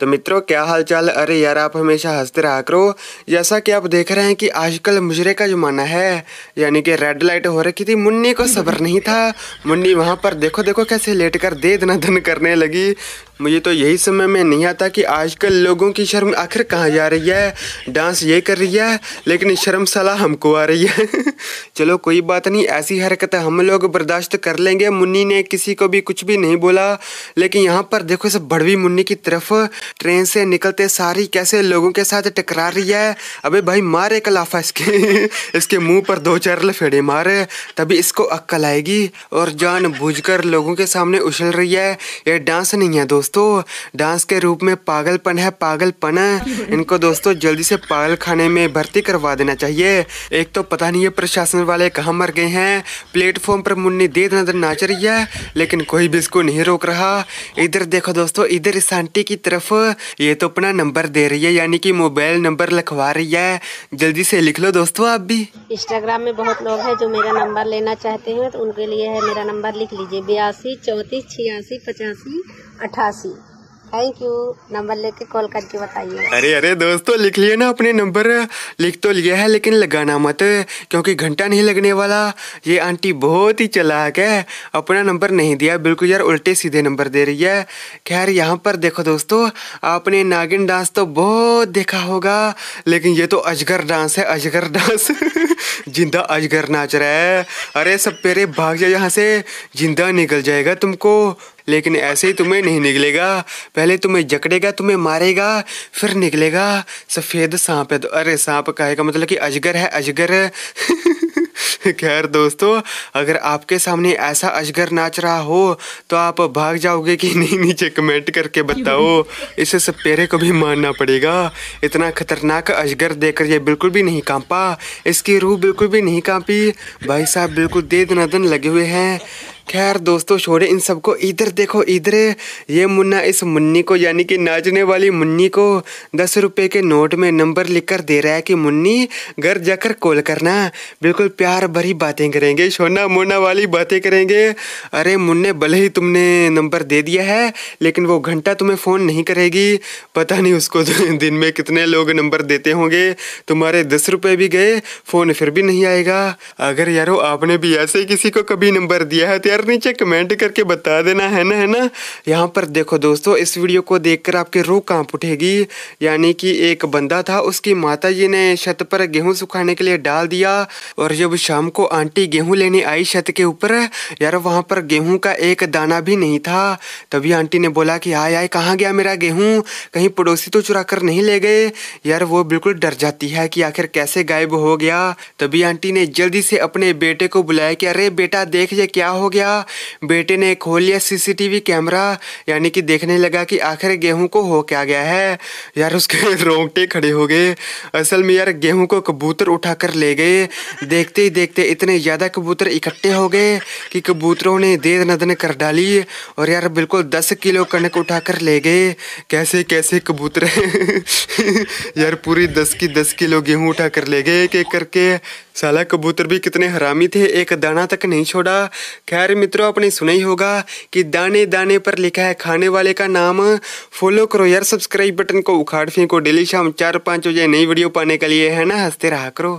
तो मित्रों क्या हाल चाल अरे यार आप हमेशा हंसते रहा करो जैसा कि आप देख रहे हैं कि आजकल मुजरे का ज़माना है यानी कि रेड लाइट हो रखी थी मुन्नी को सब्र नहीं था मुन्नी वहां पर देखो देखो कैसे लेट कर दे दना दन करने लगी मुझे तो यही समय में नहीं आता कि आजकल लोगों की शर्म आखिर कहाँ जा रही है डांस ये कर रही है लेकिन शर्म सला हमको आ रही है चलो कोई बात नहीं ऐसी हरकत हम लोग बर्दाश्त कर लेंगे मुन्नी ने किसी को भी कुछ भी नहीं बोला लेकिन यहाँ पर देखो इस बड़वी मुन्नी की तरफ ट्रेन से निकलते सारी कैसे लोगों के साथ टकरा रही है अबे भाई मार एक लाफा इसके इसके मुंह पर दो चार लफेड़े मारे तभी इसको अक्कल आएगी और जान बूझ लोगों के सामने उछल रही है ये डांस नहीं है दोस्त दोस्तों डांस के रूप में पागलपन है पागलपन इनको दोस्तों जल्दी से पागल खाने में भर्ती करवा देना चाहिए एक तो पता नहीं है प्रशासन वाले कहाँ मर गए हैं प्लेटफॉर्म पर मुन्नी देर नजर नाच रही है लेकिन कोई भी इसको नहीं रोक रहा इधर देखो दोस्तों इधर सांटी आंटी की तरफ ये तो अपना नंबर दे रही है यानी कि मोबाइल नंबर लिखवा रही है जल्दी से लिख लो दोस्तों आप भी इंस्टाग्राम में बहुत लोग हैं जो मेरा नंबर लेना चाहते हैं तो उनके लिए है मेरा नंबर लिख लीजिए बयासी चौंतीस छियासी पचासी अठासी अस्सी थैंक यू नंबर लेके कॉल करके बताइए अरे अरे दोस्तों लिख लिए ना अपने नंबर लिख तो लिया है लेकिन लगाना मत क्योंकि घंटा नहीं लगने वाला ये आंटी बहुत ही चलाक है अपना नंबर नहीं दिया बिल्कुल यार उल्टे सीधे नंबर दे रही है खैर यहाँ पर देखो दोस्तों आपने नागिन डांस तो बहुत देखा होगा लेकिन ये तो अजगर डांस है अजगर डांस जिंदा अजगर नाच रहा है अरे सब पेरे भाग जाए यहाँ से जिंदा निकल जाएगा तुमको लेकिन ऐसे ही तुम्हें नहीं निकलेगा पहले तुम्हें जकड़ेगा तुम्हें मारेगा फिर निकलेगा सफ़ेद सांप है तो अरे सांप का का मतलब कि अजगर है अजगर खैर दोस्तों अगर आपके सामने ऐसा अजगर नाच रहा हो तो आप भाग जाओगे कि नहीं नीचे कमेंट करके बताओ इसे सपेरे को भी मानना पड़ेगा इतना खतरनाक अजगर देकर ये बिल्कुल भी नहीं कांपा इसकी रूह बिल्कुल भी नहीं कांपी भाई साहब बिल्कुल दे दिन लगे हुए हैं खैर दोस्तों छोड़े इन सबको इधर देखो इधर ये मुन्ना इस मुन्नी को यानी कि नाचने वाली मुन्नी को दस रुपये के नोट में नंबर लिखकर दे रहा है कि मुन्नी घर जाकर कॉल करना बिल्कुल प्यार भरी बातें करेंगे सोना मोना वाली बातें करेंगे अरे मुन्ने भले ही तुमने नंबर दे दिया है लेकिन वो घंटा तुम्हें फ़ोन नहीं करेगी पता नहीं उसको तो दिन में कितने लोग नंबर देते होंगे तुम्हारे दस रुपये भी गए फ़ोन फिर भी नहीं आएगा अगर यारो आपने भी ऐसे किसी को कभी नंबर दिया है तो यार यार नीचे कमेंट करके बता देना है ना है ना यहाँ पर देखो दोस्तों इस वीडियो को देखकर आपके रूह कांप उठेगी यानी कि एक बंदा था उसकी माता जी ने छत पर गेहूं सुखाने के लिए डाल दिया और जब शाम को आंटी गेहूं लेने आई छत के ऊपर यार वहाँ पर गेहूं का एक दाना भी नहीं था तभी आंटी ने बोला कि आय आय कहाँ गया मेरा गेहूँ कहीं पड़ोसी तो चुरा कर नहीं ले गए यार वो बिल्कुल डर जाती है कि आखिर कैसे गायब हो गया तभी आंटी ने जल्दी से अपने बेटे को बुलाया कि अरे बेटा देख ये क्या हो गया किया बेटे ने खोल लिया सीसीटीवी कैमरा यानी कि देखने लगा कि आखिर गेहूं को हो क्या गया है यार उसके रोंगटे खड़े हो गए असल में यार गेहूं को कबूतर उठाकर ले गए देखते ही देखते इतने ज़्यादा कबूतर इकट्ठे हो गए कि कबूतरों ने देर नदन कर डाली और यार बिल्कुल दस किलो कणक उठाकर ले गए कैसे कैसे कबूतर यार पूरी दस की दस किलो गेहूँ उठा कर ले गए एक एक करके साला कबूतर भी कितने हरामी थे एक दाना तक नहीं छोड़ा खैर मित्रों आपने सुना ही होगा कि दाने दाने पर लिखा है खाने वाले का नाम फॉलो करो यार सब्सक्राइब बटन को उखाड़ फेंको डेली शाम चार पाँच बजे नई वीडियो पाने के लिए है ना हंसते रहा करो